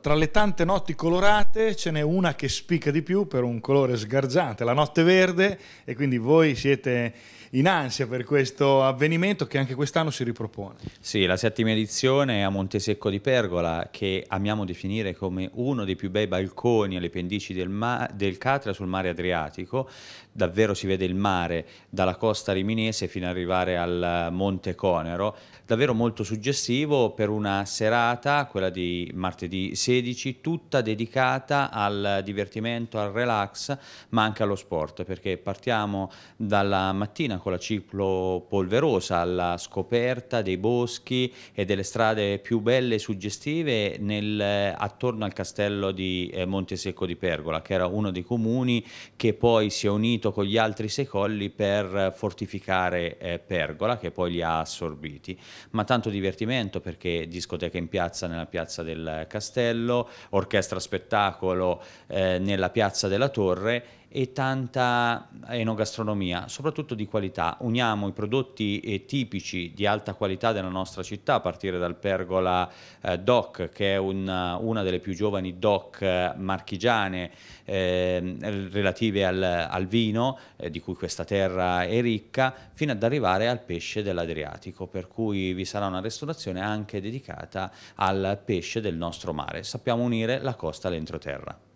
Tra le tante notti colorate ce n'è una che spicca di più per un colore sgargiante, la notte verde, e quindi voi siete in ansia per questo avvenimento che anche quest'anno si ripropone. Sì, la settima edizione a Montesecco di Pergola, che amiamo definire come uno dei più bei balconi alle pendici del, ma- del Catra sul mare Adriatico. Davvero si vede il mare dalla costa riminese fino ad arrivare al Monte Conero. Davvero molto suggestivo per una serata, quella di martedì 16, tutta dedicata al divertimento, al relax, ma anche allo sport, perché partiamo dalla mattina con la ciclo polverosa alla scoperta dei boschi e delle strade più belle e suggestive nel, attorno al castello di eh, Montesecco di Pergola, che era uno dei comuni che poi si è unito con gli altri sei colli per fortificare eh, Pergola, che poi li ha assorbiti. Ma tanto divertimento perché discoteca in piazza nella piazza del castello, Castello, Orchestra Spettacolo eh, nella Piazza della Torre e tanta enogastronomia, soprattutto di qualità. Uniamo i prodotti eh, tipici di alta qualità della nostra città, a partire dal Pergola eh, DOC, che è un, una delle più giovani DOC eh, marchigiane eh, relative al, al vino, eh, di cui questa terra è ricca, fino ad arrivare al pesce dell'Adriatico, per cui vi sarà una ristorazione anche dedicata al pesce del nostro mare. Sappiamo unire la costa all'entroterra.